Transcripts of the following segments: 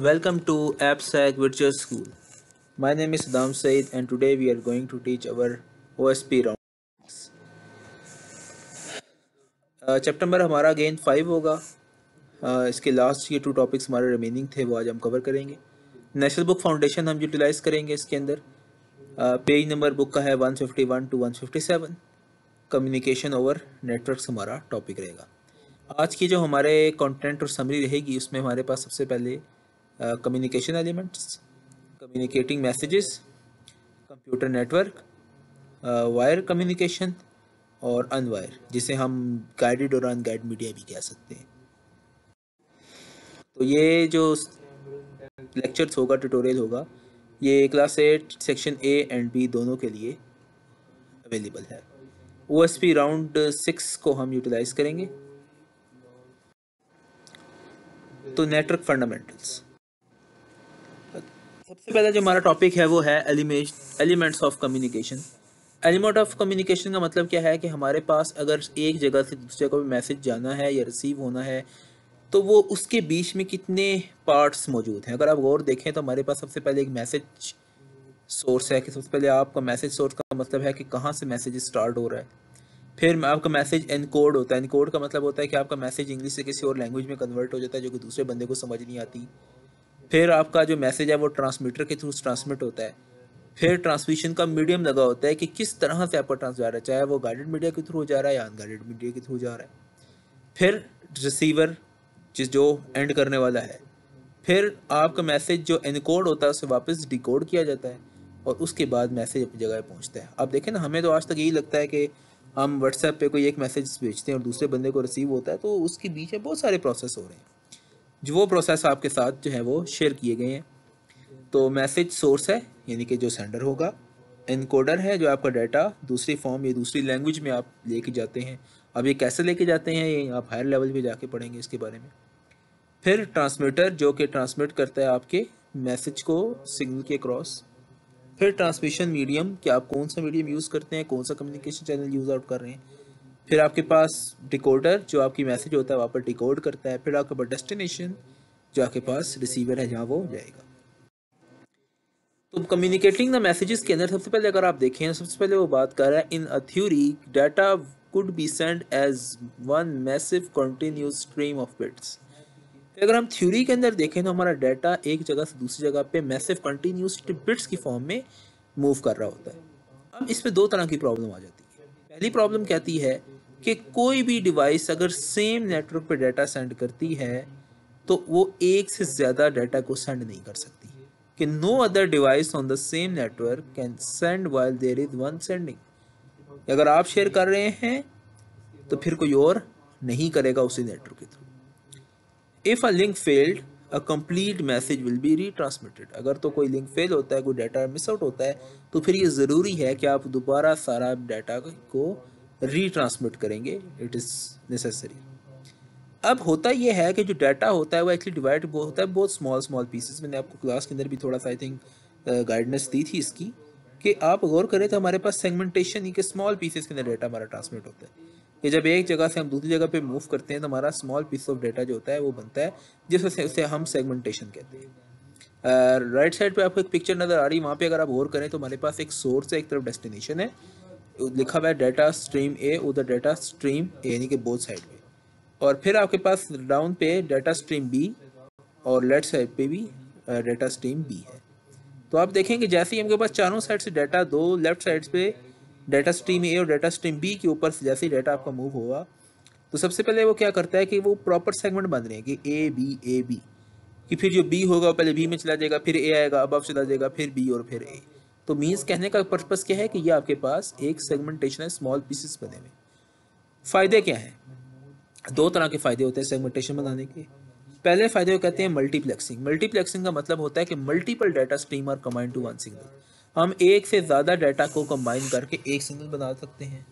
Welcome to AppSec Virtual School. My name is dam Said and today we are going to teach our OSP round. Chapter number हमारा गेंद five होगा uh, इसके last ये to topics हमारे remaining थे वो आज हम कवर करेंगे नेशनल बुक फाउंडेशन हम यूटिलाइज करेंगे इसके अंदर पेज नंबर बुक का है 151 टू 157 कम्युनिकेशन ओवर नेटवर्क्स हमारा टॉपिक रहेगा आज की जो हमारे कंटेंट और समरी रहेगी उसमें हमारे पास सबसे पहले communication elements communicating messages computer network wire communication और अनवायर जिसे हम गाइडेड और अनगाइड मीडिया भी कह सकते हैं तो ये जो लेक्चर्स होगा ट्यूटोरियल होगा ये class eight section A and B दोनों के लिए अवेलेबल है O S P round six को हम यूटिलाइज करेंगे तो नेटवर्क फंडामेंटल्स सबसे पहला जो हमारा टॉपिक है वो है element elements of communication element of communication का मतलब क्या है कि हमारे पास अगर एक जगह से दूसरे को भी मैसेज जाना है या रिसीव होना है तो वो उसके बीच में कितने पार्ट्स मौजूद हैं अगर आप गौर देखें तो हमारे पास सबसे पहले एक मैसेज सोर्स है कि सबसे पहले आपका मैसेज सोर्स का मतलब है कि कहाँ से मैसेज स्टार्ट हो रहा है फिर आपका मैसेज एनकोड होता है एनकोड का मतलब होता है कि आपका मैसेज इंग्लिश से किसी और लैंग्वेज में कन्वर्ट हो जाता है जो कि दूसरे बंदे को समझ नहीं आती फिर आपका जो मैसेज है वो ट्रांसमीटर के थ्रू ट्रांसमिट होता है फिर ट्रांसमिशन का मीडियम लगा होता है कि किस तरह से आपका ट्रांस जा रहा है चाहे वो गाइडेड मीडिया के थ्रू जा रहा है या अनगाइडेड मीडिया के थ्रू जा रहा है फिर रिसीवर जिस जो एंड करने वाला है फिर आपका मैसेज जो इनकोड होता है उसे वापस डिकोड किया जाता है और उसके बाद मैसेज अपनी जगह पहुँचता है अब देखें ना हमें तो आज तक यही लगता है कि हम व्हाट्सएप पे कोई एक मैसेज भेजते हैं और दूसरे बंदे को रिसीव होता है तो उसके बीच में बहुत सारे प्रोसेस हो रहे हैं जो वो प्रोसेस आपके साथ जो है वो शेयर किए गए हैं तो मैसेज सोर्स है यानी कि जो सेंडर होगा इनकोडर है जो आपका डाटा दूसरी फॉर्म या दूसरी लैंग्वेज में आप लेके जाते हैं अब ये कैसे लेके जाते हैं ये आप हायर लेवल पे जाके पढ़ेंगे इसके बारे में फिर ट्रांसमीटर जो कि ट्रांसमिट करता है आपके मैसेज को सिग्नल के क्रॉस फिर ट्रांसमिशन मीडियम कि आप कौन सा मीडियम यूज़ करते हैं कौन सा कम्युनिकेशन चैनल यूज़ आउट कर रहे हैं फिर आपके पास डिकोडर जो आपकी मैसेज होता है वहाँ पर डिकोड करता है फिर आपके पास डेस्टिनेशन जो आपके पास रिसीवर है जहाँ वो हो जाएगा तो कम्युनिकेटिंग द मैसेजेस के अंदर सबसे पहले अगर आप देखें सबसे पहले वो बात कर रहा है in a theory data could be sent as one massive continuous stream of bits तो अगर हम थ्योरी के अंदर देखें तो हमारा डाटा एक जगह से दूसरी जगह पे मैसिव कंटिन्यूस बिट्स की फॉर्म में मूव कर रहा होता है अब इसमें दो तरह की प्रॉब्लम आ जाती है पहली प्रॉब्लम कहती है कि कोई भी डिवाइस अगर सेम नेटवर्क पर डाटा सेंड करती है तो वो एक से ज़्यादा डाटा को सेंड नहीं कर सकती कि no other device on the same network can send while there is one sending अगर आप शेयर कर रहे हैं तो फिर कोई और नहीं करेगा उसी नेटवर्क के through if a link failed a complete message will be retransmitted अगर तो कोई लिंक फेल होता है कोई डाटा मिस आउट होता है तो फिर ये ज़रूरी है कि आप दोबारा सारा डाटा को रीट्रांसमिट करेंगे इट इज़ नेसेसरी अब होता यह है कि जो डाटा होता है वो एक्चुअली डिवाइड होता है बहुत स्मॉल स्मॉल पीसेस मैंने आपको क्लास के अंदर भी थोड़ा सा आई थिंक गाइडनेस दी थी इसकी कि आप गौर करें तो हमारे पास सेगमेंटेशन ही के स्मॉल पीसेस के अंदर डाटा हमारा ट्रांसमिट होता है कि जब एक जगह से हम दूसरी जगह पे मूव करते हैं तो हमारा स्मॉल पीस ऑफ डाटा जो होता है वो बनता है जिस वजह से उसे हम सेगमेंटेशन कहते हैं राइट साइड पे आपको एक पिक्चर नज़र आ रही है वहाँ पे अगर आप गौर करें तो हमारे पास एक सोर्स है एक तरफ डेस्टिनेशन है लिखा हुआ है डाटा स्ट्रीम ए उधर डाटा स्ट्रीम ए यानी कि बोथ साइड पे और फिर आपके पास डाउन पे डाटा स्ट्रीम बी और लेफ्ट साइड पे भी डाटा स्ट्रीम बी है तो आप देखेंगे जैसे ही हमके पास चारों साइड से डाटा दो लेफ्ट साइड पे डाटा स्ट्रीम ए और डाटा स्ट्रीम बी के ऊपर से जैसे ही डाटा आपका मूव होगा तो सबसे पहले वो क्या करता है कि वो प्रॉपर सेगमेंट बन रहे हैं कि ए बी ए बी कि फिर जो बी होगा पहले बी में चला जाएगा फिर ए आएगा अब अब चला जाएगा फिर बी और फिर ए तो मीन्स कहने का पर्पज़ क्या है कि ये आपके पास एक सेगमेंटेशन है स्मॉल पीसेस बने हुए फ़ायदे क्या हैं दो तरह के फ़ायदे होते हैं सेगमेंटेशन बनाने के पहले फ़ायदे वो कहते हैं मल्टीप्लेक्सिंग मल्टीप्लेक्सिंग का मतलब होता है कि multiple data stream are combine to one single हम एक से ज़्यादा डाटा को कम्बाइन करके एक सिंगल बना सकते हैं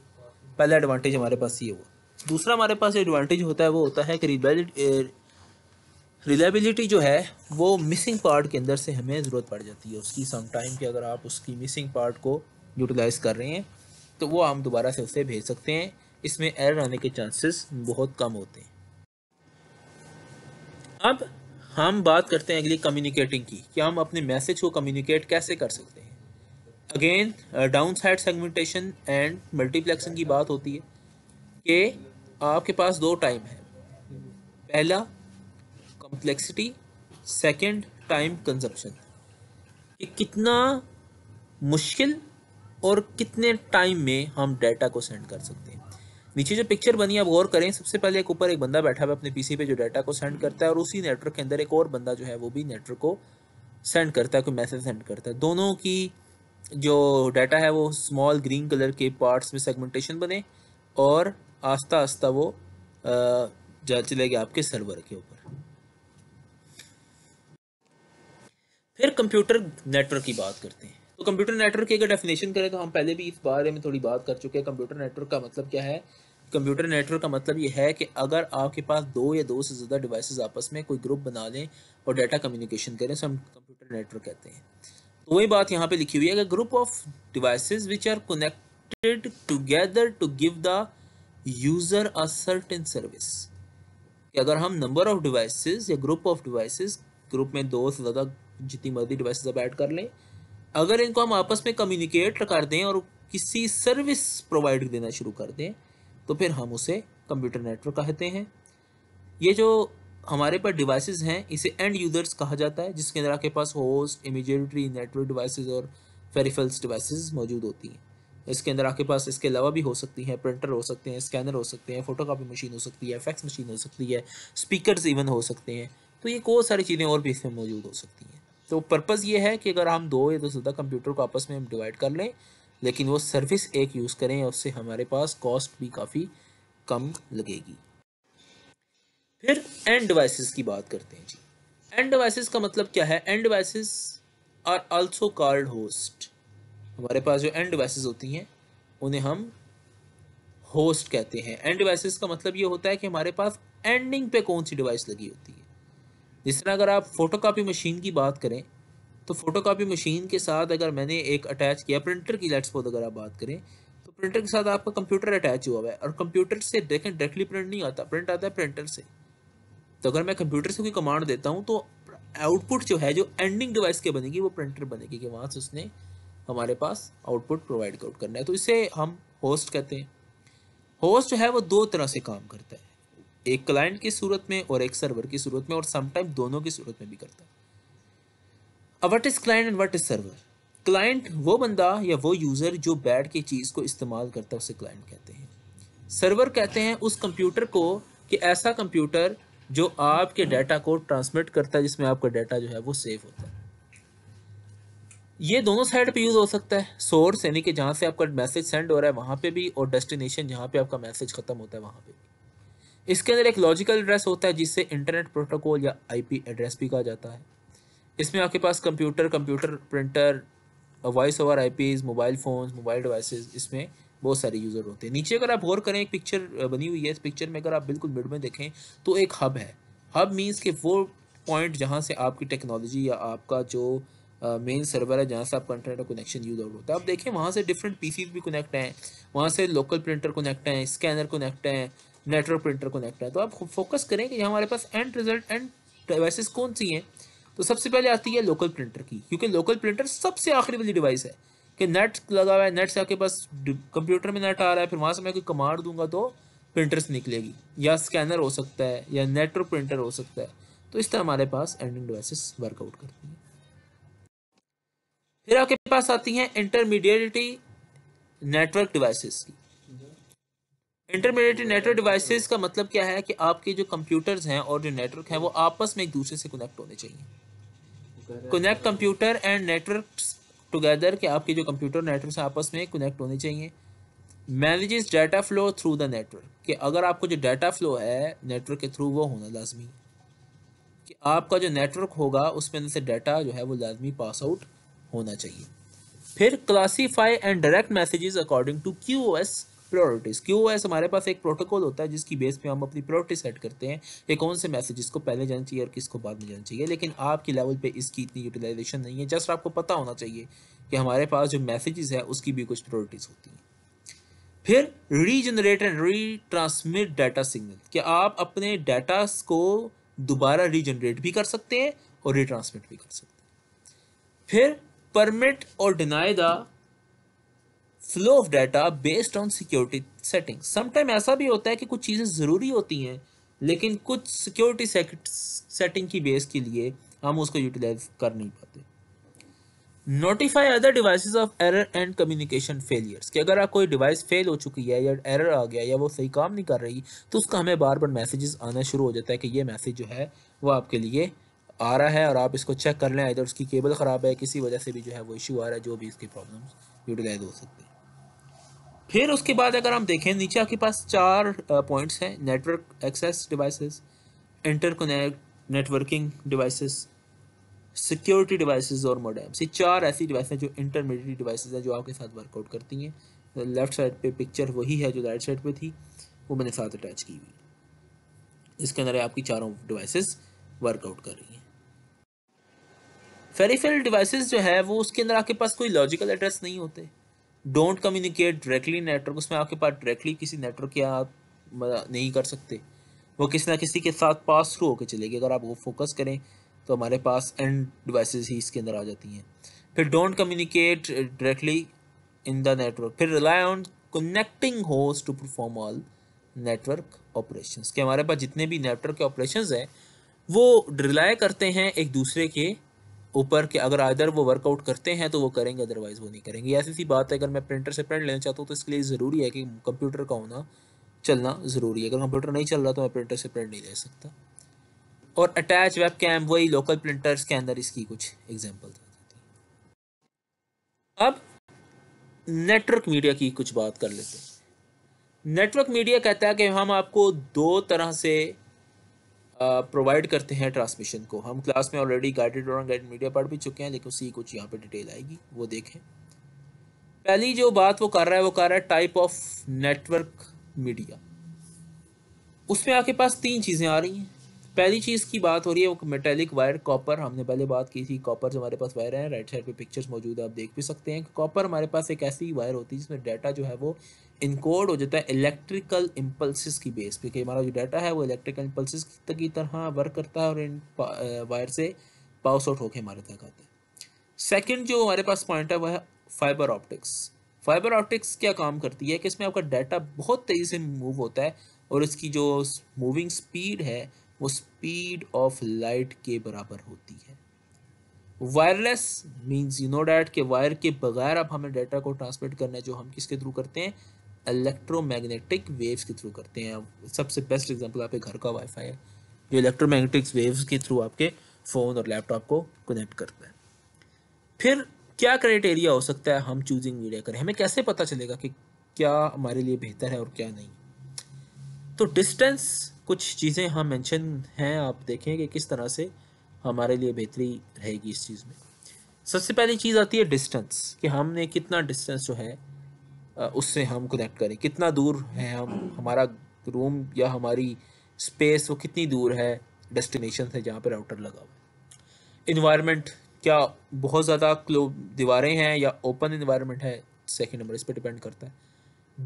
पहला एडवांटेज हमारे पास ये हुआ दूसरा हमारे पास एडवांटेज होता है वो होता है कि रिलायबिलिटी जो है वो मिसिंग पार्ट के अंदर से हमें ज़रूरत पड़ जाती है उसकी सम टाइम कि अगर आप उसकी मिसिंग पार्ट को यूटिलाइज़ कर रहे हैं तो वो हम दोबारा से उसे भेज सकते हैं इसमें एरर आने के चांसेस बहुत कम होते हैं अब हम बात करते हैं अगली कम्युनिकेटिंग की कि हम अपने मैसेज को कम्युनिकेट कैसे कर सकते हैं again down side segmentation and multiplexing की बात होती है कि आपके पास दो टाइम है पहला कॉम्प्लेक्सिटी सेकेंड टाइम कंजप्शन कि कितना मुश्किल और कितने टाइम में हम डाटा को सेंड कर सकते हैं नीचे जो पिक्चर बनी है आप गौर करें सबसे पहले एक ऊपर एक बंदा बैठा हुआ अपने पीसी पे जो डाटा को सेंड करता है और उसी नेटवर्क के अंदर एक और बंदा जो है वो भी नेटवर्क को सेंड करता है कोई मैसेज सेंड करता है दोनों की जो डाटा है वो स्मॉल ग्रीन कलर के पार्ट्स में सेगमेंटेशन बने और आस्ता आस्ता वो चले चलेगा आपके सर्वर के ऊपर फिर कंप्यूटर नेटवर्क की बात करते हैं तो कंप्यूटर नेटवर्क की अगर डेफिनेशन करें तो हम पहले भी इस बारे में थोड़ी बात कर चुके हैं कंप्यूटर नेटवर्क का मतलब क्या है कंप्यूटर नेटवर्क का मतलब ये है कि अगर आपके पास दो या दो से ज़्यादा डिवाइसेस आपस में कोई ग्रुप बना लें और डाटा कम्युनिकेशन करें तो हम कंप्यूटर नेटवर्क कहते हैं तो वही बात यहाँ पे लिखी हुई है कि group of devices which are connected together to give the user a certain service अगर हम नंबर ऑफ डिवाइसेस या ग्रुप ऑफ डिवाइसेस ग्रुप में दो से ज़्यादा जितनी मर्जी डिवाइसेस आप ऐड कर लें अगर इनको हम आपस में कम्युनिकेट कर दें और किसी सर्विस प्रोवाइड देना शुरू कर दें तो फिर हम उसे कंप्यूटर नेटवर्क कहते हैं ये जो हमारे पास डिवाइसेस हैं इसे एंड यूज़र्स कहा जाता है जिसके अंदर आपके पास होस्ट इमिजेटरी नेटवर्क डिवाइसेस और फेरीफल्स डिवाइसेस मौजूद होती हैं इसके अंदर आपके पास इसके अलावा भी हो सकती हैं प्रिंटर हो सकते हैं स्कैनर हो सकते हैं फोटो मशीन हो सकती है फैक्स मशीन हो सकती है स्पीकर इवन हो सकते हैं तो ये बहुत सारी चीज़ें और भी इसमें मौजूद हो सकती हैं तो पर्पज़ ये है कि अगर हम दो या दो ज़्यादा कंप्यूटर को आपस में हम डिवाइड कर लें लेकिन वो सर्विस एक यूज़ करें उससे हमारे पास कॉस्ट भी काफ़ी कम लगेगी फिर एंड डिवाइसेस की बात करते हैं जी एंड डिवाइसेस का मतलब क्या है end devices are also called host हमारे पास जो एंड डिवाइसेस होती हैं उन्हें हम होस्ट कहते हैं एंड डिवाइसेस का मतलब ये होता है कि हमारे पास एंडिंग पे कौन सी डिवाइस लगी होती है जिस तरह अगर आप फ़ोटोकॉपी मशीन की बात करें तो फ़ोटोकॉपी मशीन के साथ अगर मैंने एक अटैच किया प्रिंटर की लेट्स सपोज अगर आप बात करें तो प्रिंटर के साथ आपका कंप्यूटर अटैच हुआ हुआ है और कंप्यूटर से देखें डायरेक्टली प्रिंट नहीं आता प्रिंट आता है प्रिंटर से तो अगर मैं कंप्यूटर से कोई कमांड देता हूँ तो आउटपुट जो है जो एंडिंग डिवाइस के बनेगी वो प्रिंटर बनेगी कि वहाँ से उसने हमारे पास आउटपुट प्रोवाइड आउट करना है तो इसे हम होस्ट कहते हैं होस्ट जो है वो दो तरह से काम करता है एक क्लाइंट की सूरत में और एक सर्वर की सूरत में और समटाइम दोनों की सूरत में भी करता है अब what is client and what is server client वो बंदा या वो यूज़र जो बैठ के चीज़ को इस्तेमाल करता है उसे क्लाइंट कहते हैं सर्वर कहते हैं उस कंप्यूटर को कि ऐसा कंप्यूटर जो आपके डाटा को ट्रांसमिट करता है जिसमें आपका डाटा जो है वो सेव होता है ये दोनों साइड पे यूज़ हो सकता है सोर्स यानी कि जहाँ से आपका मैसेज सेंड हो रहा है वहाँ पे भी और डेस्टिनेशन जहाँ पे आपका मैसेज ख़त्म होता है वहाँ पे भी इसके अंदर एक लॉजिकल एड्रेस होता है जिसे इंटरनेट प्रोटोकॉल या आईपी एड्रेस भी कहा जाता है इसमें आपके पास computer computer printer voice over I mobile phone mobile device इसमें बहुत सारे यूज़र होते हैं नीचे अगर आप गौर करें एक पिक्चर बनी हुई है इस पिक्चर में अगर आप बिल्कुल मिड में देखें तो एक हब है हब मीन्स के वो पॉइंट जहाँ से आपकी टेक्नोलॉजी या आपका जो मेन सर्वर है जहाँ से आपका इंटरनेट का कनेक्शन यूज़ आउट होता है आप देखें वहाँ से डिफरेंट पीसीज भी कनेक्ट हैं वहाँ से लोकल प्रिंटर कनेक्ट हैं स्कैनर कनेक्ट हैं नेटवर्क प्रिंटर कनेक्ट है तो आप फोकस करें कि हमारे पास एंड रिजल्ट एंड डिवाइसेस कौन सी हैं तो सबसे पहले आती है लोकल प्रिंटर की क्योंकि लोकल प्रिंटर सबसे आखिरी वाली डिवाइस है कि नेट लगा हुआ है नेट से आपके पास कंप्यूटर में नेट आ रहा है फिर वहाँ से मैं कोई कमांड दूंगा तो प्रिंटर से निकलेगी या स्कैनर हो सकता है या नेटवर्क प्रिंटर हो सकता है तो इस तरह हमारे पास एंडिंग डिवाइसेस वर्कआउट करती हैं फिर आपके पास आती हैं इंटरमीडिएटी नेटवर्क डिवाइसेस की इंटरमीडिएट नेटवर्क डिवाइसेस का मतलब क्या है कि आपके जो कंप्यूटर्स हैं और जो नेटवर्क हैं वो आपस में एक दूसरे से कनेक्ट होने चाहिए connect computer and network together के आपके जो कंप्यूटर नेटवर्क हैं आपस में कनेक्ट होने चाहिए manages data flow through the network कि अगर आपको जो डाटा फ्लो है नेटवर्क के थ्रू वो होना लाजमी कि आपका जो नेटवर्क होगा उसमें से डाटा जो है वो लाजमी पास आउट होना चाहिए फिर classify and direct messages according to Q O S priorities क्यू हमारे पास एक प्रोटोकॉल होता है जिसकी बेस पे हम अपनी प्रायोरिटी सेट करते हैं कि कौन से मैसेजेस को पहले जाना चाहिए और किसको बाद में जाना चाहिए लेकिन आपके लेवल पे इसकी इतनी यूटिलाइजेशन नहीं है जस्ट आपको पता होना चाहिए कि हमारे पास जो मैसेजेस है उसकी भी कुछ प्रायोरिटीज़ होती हैं फिर regenerate and retransmit data signal कि आप अपने डाटा को दोबारा रीजनरेट भी कर सकते हैं और रिट्रांसमिट भी कर सकते हैं फिर परमिट और deny the flow of data based on security setting sometime ऐसा भी होता है कि कुछ चीज़ें ज़रूरी होती हैं लेकिन कुछ सिक्योरिटी सेटिंग की बेस के लिए हम उसको यूटिलाइज कर नहीं पाते notify other devices of error and communication failures कि अगर आप कोई डिवाइस फेल हो चुकी है या एरर आ गया या वो सही काम नहीं कर रही तो उसका हमें बार बार मैसेजेस आना शुरू हो जाता है कि ये मैसेज जो है वो आपके लिए आ रहा है और आप इसको चेक कर लें इधर उसकी केबल ख़राब है किसी वजह से भी जो है वो इशू आ रहा है जो भी इसकी प्रॉब्लम यूटिलाइज हो सकते हैं फिर उसके बाद अगर हम देखें नीचे आपके पास चार पॉइंट्स हैं network access devices interconnect networking devices security devices और मोडेम्स ये चार ऐसी डिवाइस हैं जो इंटरमीडिएट डिवाइसेस हैं जो आपके साथ वर्कआउट करती हैं लेफ़्ट साइड पे पिक्चर वही है जो राइट साइड पे थी वो मैंने साथ अटैच की हुई इसके अंदर आपकी चारों डिवाइसेस वर्कआउट कर रही हैं फेरीफेल डिवाइसेस जो है वो उसके अंदर आपके पास कोई लॉजिकल एड्रेस नहीं होते डोंट कम्युनिकेट डायरेक्टली नेटवर्क उसमें आपके पास डायरेक्टली किसी नेटवर्क के आप नहीं कर सकते वो किसी ना किसी के साथ पास थ्रू होकर चलेगी अगर आप वो फोकस करें तो हमारे पास एंड डिवाइसेस ही इसके अंदर आ जाती हैं फिर don't communicate directly in the network फिर rely on connecting host to perform all network operations के हमारे पास जितने भी नेटवर्क के ऑपरेशंस हैं वो रिलाई करते हैं एक दूसरे के ऊपर के अगर आधर वो वर्कआउट करते हैं तो वो करेंगे अदरवाइज़ वो नहीं करेंगे ऐसी सी बात है अगर मैं प्रिंटर से प्रिंट लेना चाहता हूँ तो इसके लिए ज़रूरी है कि कंप्यूटर का होना चलना ज़रूरी है अगर कंप्यूटर नहीं चल रहा तो मैं प्रिंटर से प्रिंट नहीं ले सकता और अटैच वेब कैम वही लोकल प्रिंटर्स के अंदर इसकी कुछ एग्जाम्पल अब नेटवर्क मीडिया की कुछ बात कर लेते हैं नेटवर्क मीडिया कहता है कि हम आपको दो तरह से प्रोवाइड करते हैं ट्रांसमिशन को हम क्लास में ऑलरेडी गाइडेड और गाइडेड मीडिया पढ़ भी चुके हैं लेकिन उसी कुछ यहाँ पे डिटेल आएगी वो देखें पहली जो बात वो कर रहा है वो कर रहा है टाइप ऑफ नेटवर्क मीडिया उसमें आपके पास तीन चीज़ें आ रही हैं पहली चीज़ की बात हो रही है वो मेटेलिक वायर कॉपर हमने पहले बात की थी कॉपर हमारे पास वायर है राइट साइड पे पिक्चर्स मौजूद है आप देख भी सकते हैं कॉपर हमारे पास एक ऐसी वायर होती है जिसमें डाटा जो है वो इनकोड हो जाता है इलेक्ट्रिकल इम्पल्सिस की बेस पे कि हमारा जो डाटा है वो इलेक्ट्रिकल इम्पल्सिस की तरह वर्क करता है और इन वायर से पाउस आउट होकर हमारे तक आता है सेकेंड जो हमारे पास पॉइंट है वह है फाइबर ऑप्टिक्स फाइबर ऑप्टिक्स क्या काम करती है कि इसमें आपका डाटा बहुत तेज़ी से मूव होता है और इसकी जो मूविंग स्पीड है वो स्पीड ऑफ लाइट के बराबर होती है wireless means you know that के वायर के बगैर अब हमें डाटा को ट्रांसमिट करना है जो हम किसके थ्रू करते हैं इलेक्ट्रोमैग्नेटिक वेव्स के थ्रू करते हैं सबसे बेस्ट एग्जांपल आपके घर का वाईफाई है जो इलेक्ट्रोमैग्नेटिक वेव्स के थ्रू आपके फ़ोन और लैपटॉप को कनेक्ट करता है फिर क्या क्राइटेरिया हो सकता है हम चूजिंग मीडिया करें हमें कैसे पता चलेगा कि क्या हमारे लिए बेहतर है और क्या नहीं तो डिस्टेंस कुछ चीज़ें हाँ मेंशन हैं आप देखें कि किस तरह से हमारे लिए बेहतरी रहेगी इस चीज़ में सबसे पहली चीज़ आती है डिस्टेंस कि हमने कितना डिस्टेंस जो है उससे हम कनेक्ट करें कितना दूर है हम हमारा रूम या हमारी स्पेस वो कितनी दूर है डेस्टिनेशन से जहाँ पर राउटर लगा हुआ है इन्वायरमेंट क्या बहुत ज़्यादा क्लो दीवारें हैं या ओपन इन्वायरमेंट है सेकेंड नंबर इस पर डिपेंड करता है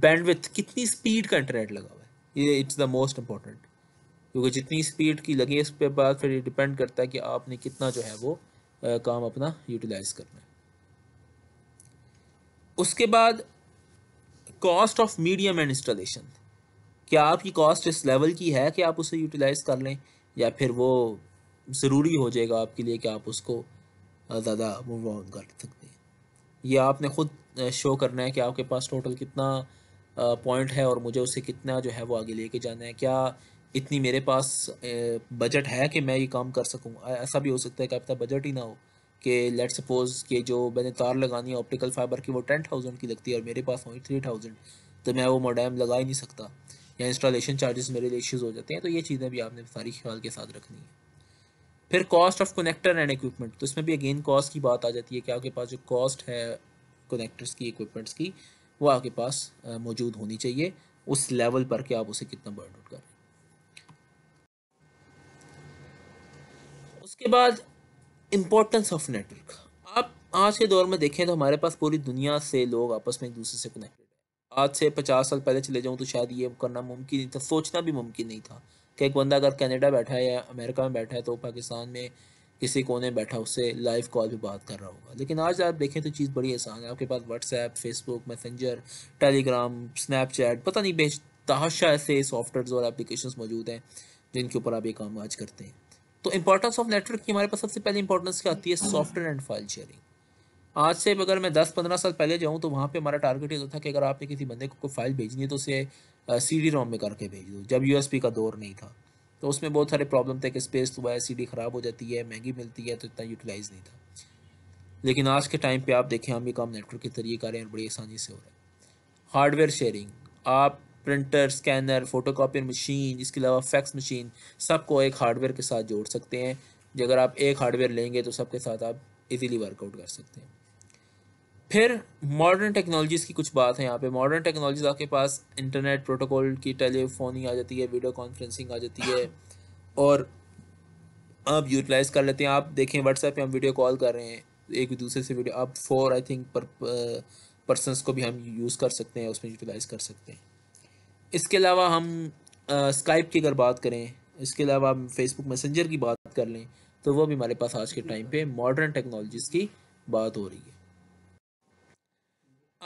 बैंडविथ कितनी स्पीड का इंटरनेट लगा हुआ है ये इट्स द मोस्ट इम्पॉर्टेंट क्योंकि जितनी स्पीड की लगे इस पे बात फिर डिपेंड करता है कि आपने कितना जो है वो काम अपना यूटिलाइज करना है उसके बाद cost of medium and installation क्या आपकी कॉस्ट इस लेवल की है कि आप उसे यूटिलाइज़ कर लें या फिर वो ज़रूरी हो जाएगा आपके लिए कि आप उसको ज़्यादा मूव ऑन कर सकते हैं यह आपने ख़ुद शो करना है कि आपके पास टोटल कितना पॉइंट है और मुझे उसे कितना जो है वो आगे लेके जाना है क्या इतनी मेरे पास बजट है कि मैं ये काम कर सकूँ ऐसा भी हो सकता है कि आपका बजट ही ना हो कि लेट सपोज़ कि जो मैंने तार लगानी है ऑप्टिकल फाइबर की वो टेन थाउजेंड की लगती है और मेरे पास हो थ्री थाउजेंड तो मैं वो मोडैम लगा ही नहीं सकता या इंस्टॉलेशन चार्जेस मेरे लिए इश्यूज़ हो जाते हैं तो ये चीज़ें भी आपने सारी ख्याल के साथ रखनी है फिर cost of connector and equipment तो इसमें भी अगेन कॉस्ट की बात आ जाती है कि आपके पास जो कॉस्ट है कनेक्टर्स की इक्विपमेंट्स की वो आपके पास मौजूद होनी चाहिए उस लेवल पर कि आप उसे कितना बर्न आउट कर रहे हैं उसके बाद इम्पोर्टेंस ऑफ नेटवर्क आप आज के दौर में देखें तो हमारे पास पूरी दुनिया से लोग आपस में एक दूसरे से कनेक्टेड है आज से पचास साल पहले चले जाऊँ तो शायद ये करना मुमकिन नहीं था सोचना भी मुमकिन नहीं था कि एक बंदा अगर कनाडा बैठा है या अमेरिका में बैठा है तो पाकिस्तान में किसी कोने बैठा उससे लाइव कॉल भी बात कर रहा होगा लेकिन आज आप देखें तो चीज़ बड़ी आसान है आपके पास WhatsApp Facebook Messenger Telegram Snapchat पता नहीं बेश ऐसे सॉफ्टवेयर और एप्लीकेशन मौजूद हैं जिनके ऊपर आप ये काम आज करते हैं तो इम्पोर्टेंस ऑफ नेटवर्क की हमारे पास सबसे पहले इंपॉर्टेंस क्या आती है सॉफ्टवेयर एंड फाइल शेयरिंग आज से अगर मैं दस पंद्रह साल पहले जाऊँ तो वहाँ पर हमारा टारगेट ये तो था कि अगर आपने किसी बंदे को कोई फाइल भेजनी है तो उसे सी डी रोम में करके भेज दो जब पी का दौर नहीं था तो उसमें बहुत सारे प्रॉब्लम थे कि स्पेस तो है सी डी ख़राब हो जाती है महंगी मिलती है तो इतना यूटिलाइज नहीं था लेकिन आज के टाइम पर आप देखें हम ये काम नेटवर्क के तरीके कर रहे हैं और बड़ी आसानी से हो रहा है हार्डवेयर शेयरिंग आप प्रिंटर स्कैनर फोटोकॉपियर मशीन इसके अलावा फैक्स मशीन सबको एक हार्डवेयर के साथ जोड़ सकते हैं अगर आप एक हार्डवेयर लेंगे तो सबके साथ आप इजीली वर्कआउट कर सकते हैं फिर मॉडर्न टेक्नोलॉजीज़ की कुछ बात है यहाँ पे मॉडर्न टेक्नोलॉजीज़ आपके पास इंटरनेट प्रोटोकॉल की टेलीफोनिंग आ जाती है वीडियो कॉन्फ्रेंसिंग आ जाती है और आप यूटिलाइज कर लेते हैं आप देखें व्हाट्सएप पे हम वीडियो कॉल कर रहे हैं एक दूसरे से वीडियो आप फोर आई थिंक पर पर्सनस को भी हम यूज़ कर सकते हैं उसमें यूटिलाइज कर सकते हैं इसके अलावा हम स्काइप की अगर बात करें इसके अलावा हम फेसबुक मैसेंजर की बात कर लें तो वह भी हमारे पास आज के टाइम पे मॉडर्न टेक्नोलॉजीज़ की बात हो रही है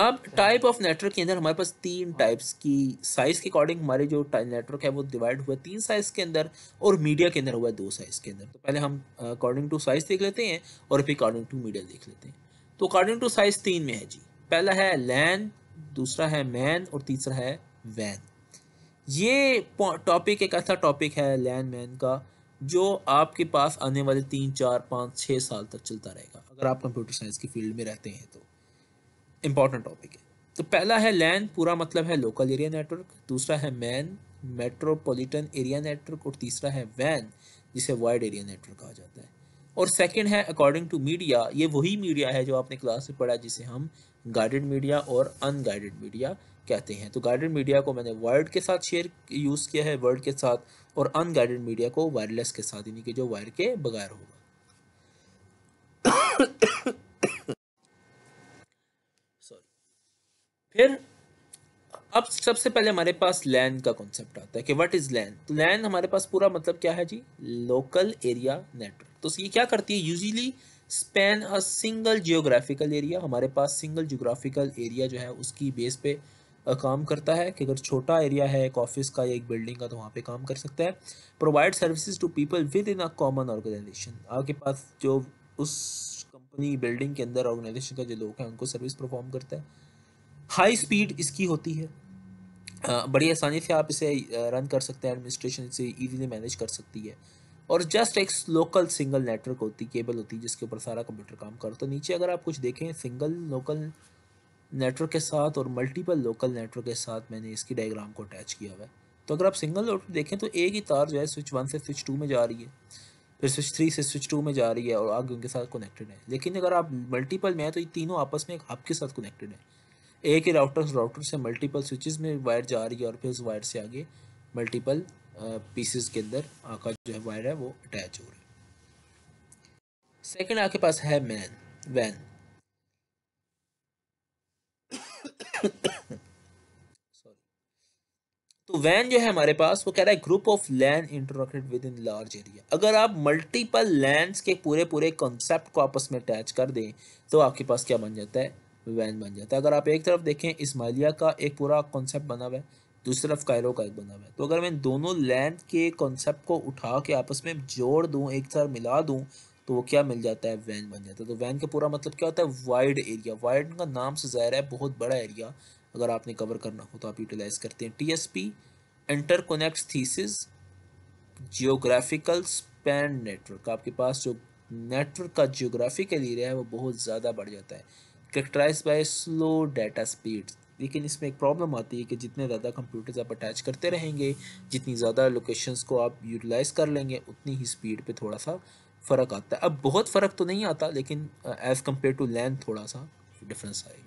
अब टाइप ऑफ नेटवर्क के अंदर हमारे पास तीन टाइप्स की साइज़ के अकॉर्डिंग हमारे जो नेटवर्क है वो डिवाइड हुआ तीन साइज़ के अंदर और मीडिया के अंदर हुआ दो साइज़ के अंदर तो पहले हम अकॉर्डिंग टू साइज़ देख लेते हैं और फिर अकॉर्डिंग टू मीडिया देख लेते हैं तो अकॉर्डिंग टू साइज़ तीन में है जी पहला है लैन दूसरा है मैन और तीसरा है वैन ये टॉपिक एक ऐसा टॉपिक है लैंड मैन का जो आपके पास आने वाले तीन चार पाँच छः साल तक चलता रहेगा अगर आप कंप्यूटर साइंस की फील्ड में रहते हैं तो इम्पॉर्टेंट टॉपिक है तो पहला है लैंड पूरा मतलब है लोकल एरिया नेटवर्क दूसरा है मैन मेट्रोपॉलिटन एरिया नेटवर्क और तीसरा है वैन जिसे वाइड एरिया नेटवर्क कहा जाता है और सेकंड है अकॉर्डिंग टू मीडिया ये वही मीडिया है जो आपने क्लास में पढ़ा जिसे हम गाइडेड मीडिया और अनगाइडेड मीडिया कहते हैं तो गाइडेड मीडिया को मैंने वायर्ड के साथ शेयर यूज़ किया है वर्ड के साथ और अनगाइडेड मीडिया को वायरलेस के साथ यानी कि जो वायर के बगैर होगा सॉरी फिर अब सबसे पहले हमारे पास लैन का कॉन्सेप्ट आता है कि व्हाट इज़ लैन तो लैन हमारे पास पूरा मतलब क्या है जी लोकल एरिया नेटवर्क तो ये क्या करती है usually span a single geographical area हमारे पास सिंगल जियोग्राफिकल एरिया जो है उसकी बेस पे काम करता है कि अगर छोटा एरिया है एक ऑफिस का या एक बिल्डिंग का तो वहाँ पे काम कर सकता है provide services to people within a common organization आपके पास जो उस कंपनी बिल्डिंग के अंदर ऑर्गेनाइजेशन का जो लोग हैं उनको सर्विस परफॉर्म करता है हाई स्पीड इसकी होती है बड़ी आसानी से आप इसे रन कर सकते हैं एडमिनिस्ट्रेशन इसे ईजिली मैनेज कर सकती है और जस्ट एक लोकल सिंगल नेटवर्क होती केबल होती है जिसके ऊपर सारा कंप्यूटर काम करता है नीचे अगर आप कुछ देखें सिंगल लोकल नेटवर्क के साथ और मल्टीपल लोकल नेटवर्क के साथ मैंने इसकी डायग्राम को अटैच किया हुआ है तो अगर आप सिंगल नोड देखें तो एक ही तार जो है स्विच वन से स्विच टू में जा रही है फिर स्विच थ्री से स्विच टू में जा रही है और आगे उनके साथ कनेक्टेड है लेकिन अगर आप मल्टीपल में हैं तो ये तीनों आपस में एक आपके साथ कनेक्टेड है एक ही राउटर राउटर से मल्टीपल स्विचेस में वायर जा रही है और फिर उस वायर से आगे मल्टीपल पीसेस uh, के अंदर आका जो है वायर है वो अटैच हो रहा है सेकेंड आपके पास है मैन वैन तो वैन जो है हमारे पास वो कह रहा है group of LAN interacted within large area अगर आप मल्टीपल लैंड्स के पूरे पूरे कॉन्सेप्ट को आपस में अटैच कर दें तो आपके पास क्या बन जाता है वैन बन जाता है अगर आप एक तरफ देखें इस्माइलिया का एक पूरा कॉन्सेप्ट बना हुआ है दूसरी तरफ कायरों का एक बना हुआ है तो अगर मैं दोनों लैंड के कॉन्सेप्ट को उठा के आपस में जोड़ दूँ एक साथ मिला दूँ तो वो क्या मिल जाता है वैन बन जाता है तो वैन का पूरा मतलब क्या होता है वाइड एरिया वाइड का नाम से ज़ाहिर है बहुत बड़ा एरिया अगर आपने कवर करना हो तो आप यूटिलाइज़ करते हैं T S P interconnect thesis geographical span network आपके पास जो नेटवर्क का जियोग्राफिकल एरिया है वो बहुत ज़्यादा बढ़ जाता है characterize by slow data speed लेकिन इसमें एक प्रॉब्लम आती है कि जितने ज़्यादा कंप्यूटर्स आप अटैच करते रहेंगे जितनी ज़्यादा लोकेशंस को आप यूटिलाइज़ कर लेंगे उतनी ही स्पीड पे थोड़ा सा फ़र्क आता है अब बहुत फ़र्क तो नहीं आता लेकिन एज़ कम्पेयर टू लैंड थोड़ा सा डिफरेंस आएगा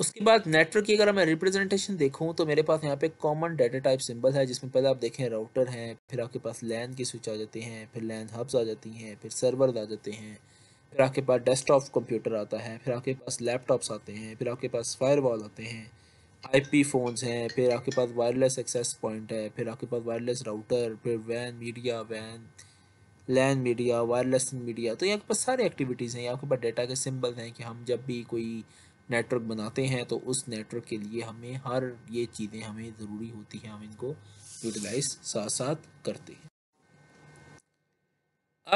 उसके बाद नेटवर्क की अगर मैं रिप्रेजेंटेशन देखूं तो मेरे पास यहाँ पे कॉमन डाटा टाइप सिंबल है जिसमें पहले आप देखें राउटर हैं फिर आपके पास लैन की स्विच आ जाती हैं फिर लैन हब्स आ जाती हैं फिर सर्वर आ जाते हैं फिर आपके पास डेस्कटॉप कंप्यूटर आता है फिर आपके पास लैपटॉप्स आते हैं फिर आपके पास फायरवॉल आते हैं आईपी फोन्स हैं फिर आपके पास वायरलेस एक्सेस पॉइंट है फिर आपके पास वायरलेस राउटर फिर van media van land media wireless media तो ये आपके पास सारे एक्टिविटीज़ हैं आपके पास डेटा के सिंबल हैं कि हम जब भी कोई नेटवर्क बनाते हैं तो उस नेटवर्क के लिए हमें हर ये चीज़ें हमें ज़रूरी होती हैं हम इनको यूटिलाइज साथ साथ करते हैं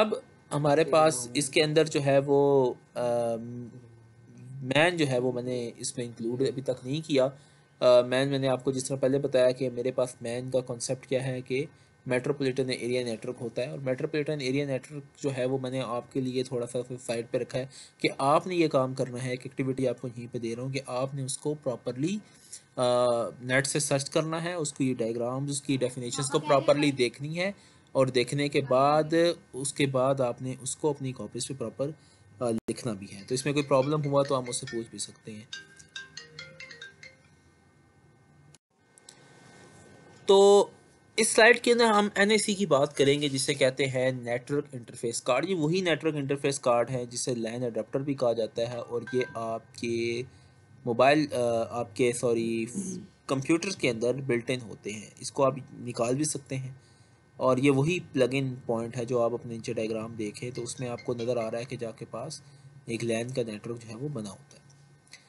अब हमारे पास तो इसके अंदर जो है वो मैन जो है वो मैंने इसमें इंक्लूड अभी तक नहीं किया मैन मैंने आपको जिस तरह पहले बताया कि मेरे पास मैन का कॉन्सेप्ट क्या है कि मेट्रोपॉलिटन एरिया नेटवर्क होता है और मेट्रोपॉलिटन एरिया नेटवर्क जो है वो मैंने आपके लिए थोड़ा सा साइड पे रखा है कि आपने ये काम करना है एक एक्टिविटी आपको यहीं पे दे रहा हूँ कि आपने उसको प्रॉपरली नेट से सर्च करना है उसको ये डायग्राम्स उसकी डेफिनेशंस को प्रॉपरली देखनी है और देखने के बाद उसके बाद आपने उसको अपनी कॉपीज़ पर प्रॉपर लिखना भी है तो इसमें कोई प्रॉब्लम हुआ तो आप मुझसे पूछ भी सकते हैं तो इस स्लाइड के अंदर हम एन की बात करेंगे जिसे कहते हैं नेटवर्क इंटरफेस कार्ड ये वही नेटवर्क इंटरफेस कार्ड है जिसे लाइन अडाप्टर भी कहा जाता है और ये आपके मोबाइल आपके सॉरी कंप्यूटर के अंदर बिल्ट इन होते हैं इसको आप निकाल भी सकते हैं और ये वही प्लग इन पॉइंट है जो आप अपने नीचे डायग्राम देखें तो उसमें आपको नज़र आ रहा है कि जाके पास एक लैन का नेटवर्क जो है वो बना होता है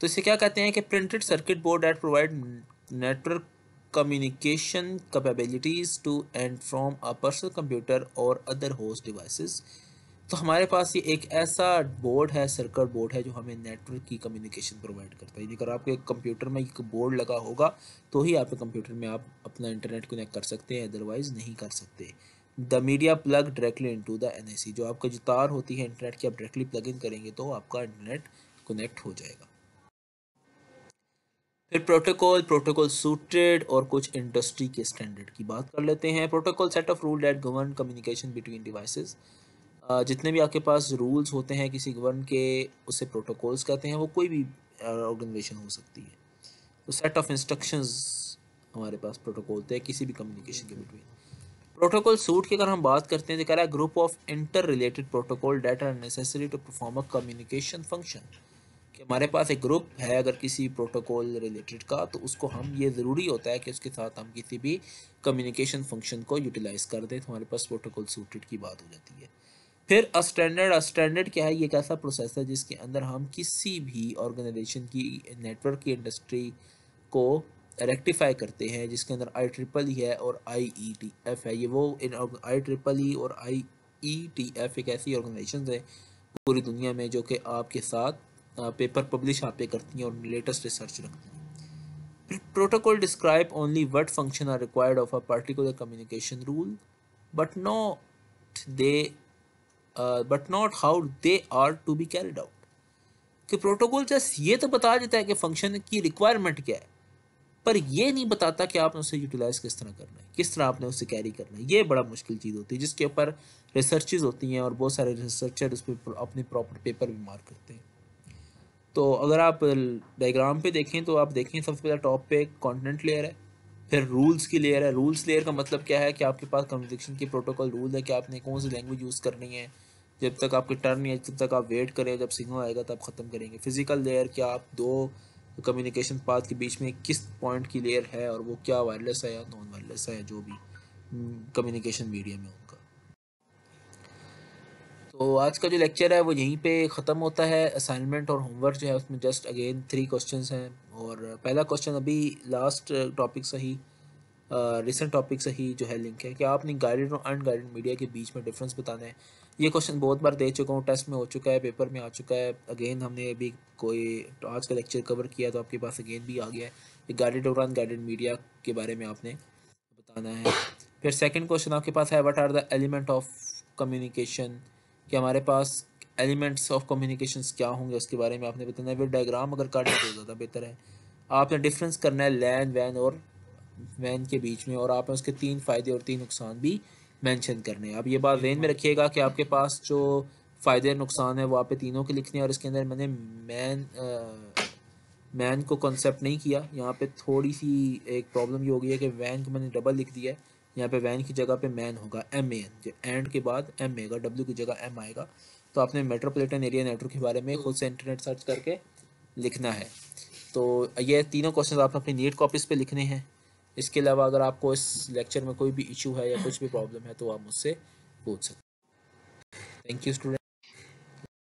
तो इसे क्या कहते हैं कि printed circuit board at provide network communication capabilities to and from a personal computer or other host devices तो हमारे पास ये एक ऐसा बोर्ड है सर्कट बोर्ड है जो हमें नेटवर्क की कम्युनिकेशन प्रोवाइड करता है अगर आपके कंप्यूटर में एक बोर्ड लगा होगा तो ही आपके कंप्यूटर में आप अपना इंटरनेट कनेक्ट कर सकते हैं अदरवाइज़ नहीं कर सकते the media plug directly into the N जो आपका जो तार होती है इंटरनेट की आप डायरेक्टली प्लग इन करेंगे तो आपका इंटरनेट कनेक्ट हो जाएगा फिर प्रोटोकॉल प्रोटोकॉल सूटेड और कुछ इंडस्ट्री के स्टैंडर्ड की बात कर लेते हैं protocol set of rule that govern communication between devices जितने भी आपके पास रूल्स होते हैं किसी गवर्न के उसे प्रोटोकॉल्स कहते हैं वो कोई भी ऑर्गेनाइजेशन हो सकती है तो सेट ऑफ इंस्ट्रक्शन हमारे पास प्रोटोकॉल थे किसी भी कम्युनिकेशन के बिटवीन प्रोटोकॉल सूट की अगर हम बात करते हैं तो कह रहा है group of interrelated protocol that are necessary to perform a communication function कि हमारे पास एक ग्रुप है अगर किसी प्रोटोकॉल रिलेटेड का तो उसको हम ये ज़रूरी होता है कि उसके साथ हम किसी भी कम्युनिकेशन फंक्शन को यूटिलाइज़ कर दें तो हमारे पास प्रोटोकॉल सूटेड की बात हो जाती है फिर अस्टैंडर्ड अस्टैंडर्ड क्या है ये एक ऐसा प्रोसेस है जिसके अंदर हम किसी भी ऑर्गेनाइजेशन की नेटवर्क की इंडस्ट्री को रेक्टिफाई करते हैं जिसके अंदर आई ट्रिपल ई है और आई ई टी एफ है ये वो इन आई ट्रिपल ई और आई ई टी एफ एक ऐसी ऑर्गेनाइजेशन है पूरी दुनिया में जो कि आपके साथ पेपर पब्लिश आप करती हैं और लेटेस्ट रिसर्च रखती हैं protocol describe only what function are required of a particular communication rule but not they but not how they are to be carried out कि प्रोटोकॉल जस्ट ये तो बता देता है कि फंक्शन की रिक्वायरमेंट क्या है पर ये नहीं बताता कि आपने उसे यूटिलाइज किस तरह करना है किस तरह आपने उसे कैरी करना है ये बड़ा मुश्किल चीज़ होती है जिसके ऊपर रिसर्चेज होती हैं और बहुत सारे रिसर्चर उस पर अपने प्रॉपर पेपर भी मार्क करते हैं तो अगर आप डायग्राम पे देखें तो आप देखें सबसे पहले टॉप पे कॉन्टेंट लेयर है फिर रूल्स की लेयर है रूल्स लेयर का मतलब क्या है कि आपके पास कम्युनिकेशन की प्रोटोकॉल रूल है कि आपने कौन सी लैंग्वेज यूज़ करनी है जब तक आपके टर्न है जब तक आप वेट करें जब सिग्नल आएगा तब ख़त्म करेंगे फिजिकल लेयर क्या आप दो कम्युनिकेशन पाथ के बीच में किस पॉइंट की लेयर है और वो क्या वायरलेस है या नॉन वायरलेस है जो भी कम्युनिकेशन मीडिया में हो तो आज का जो लेक्चर है वो यहीं पे ख़त्म होता है असाइनमेंट और होमवर्क जो है उसमें जस्ट अगेन थ्री क्वेश्चंस हैं और पहला क्वेश्चन अभी लास्ट टॉपिक से ही रिसेंट टॉपिक से ही जो है लिंक है कि आपने गाइडेड और अनगाइडेड मीडिया के बीच में डिफरेंस बताना है ये क्वेश्चन बहुत बार दे चुका हूँ टेस्ट में हो चुका है पेपर में आ चुका है अगेन हमने अभी कोई तो आज का लेक्चर कवर किया तो आपके पास अगेन भी आ गया है कि गाइडेड और अनगाइडेड मीडिया के बारे में आपने बताना है फिर सेकेंड क्वेश्चन आपके पास है what are the element of communication कि हमारे पास एलिमेंट्स ऑफ कम्युनिकेशन क्या होंगे उसके बारे में आपने बताना है डायग्राम अगर काटना तो ज़्यादा बेहतर है आपने डिफरेंस करना है लैन वैन और वैन के बीच में और आपने उसके तीन फ़ायदे और तीन नुकसान भी मैंशन करने हैं अब ये बात वैन में रखिएगा कि आपके पास जो फ़ायदे नुकसान है वो आप तीनों के लिखने हैं और इसके अंदर मैंने मैन मैन को कॉन्सेप्ट नहीं किया यहाँ पे थोड़ी सी एक प्रॉब्लम ये हो गई है कि वैन को मैंने डबल लिख दिया है यहाँ पे वैन की जगह पे मैन होगा एम ए एन जो एंड के बाद एम एगा डब्ल्यू की जगह एम आएगा तो आपने मेट्रोपोलिटन एरिया नेटवर्क के बारे में खुद से इंटरनेट सर्च करके लिखना है तो ये तीनों क्वेश्चन आप अपनी नीट कॉपीज़ पे लिखने हैं इसके अलावा अगर आपको इस लेक्चर में कोई भी इशू है या कुछ भी प्रॉब्लम है तो आप मुझसे पूछ सकते थैंक यू स्टूडेंट